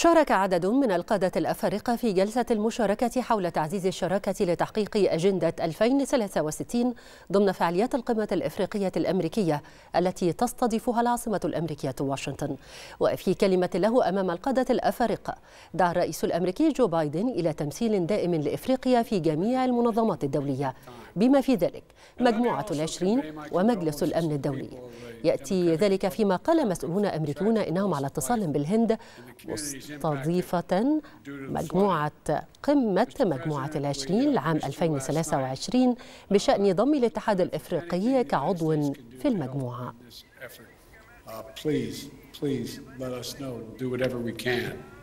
شارك عدد من القادة الأفارقة في جلسة المشاركة حول تعزيز الشراكة لتحقيق أجندة 2063 ضمن فعاليات القمة الإفريقية الأمريكية التي تستضيفها العاصمة الأمريكية واشنطن وفي كلمة له أمام القادة الأفارقة دعا الرئيس الأمريكي جو بايدن إلى تمثيل دائم لإفريقيا في جميع المنظمات الدولية بما في ذلك مجموعة العشرين ومجلس الأمن الدولي يأتي ذلك فيما قال مسؤولون أمريكيون إنهم على اتصال بالهند مستضيفة مجموعة قمة مجموعة العشرين لعام 2023 بشأن ضم الاتحاد الإفريقي كعضو في المجموعة. Uh, please, please let us know. Do whatever we can.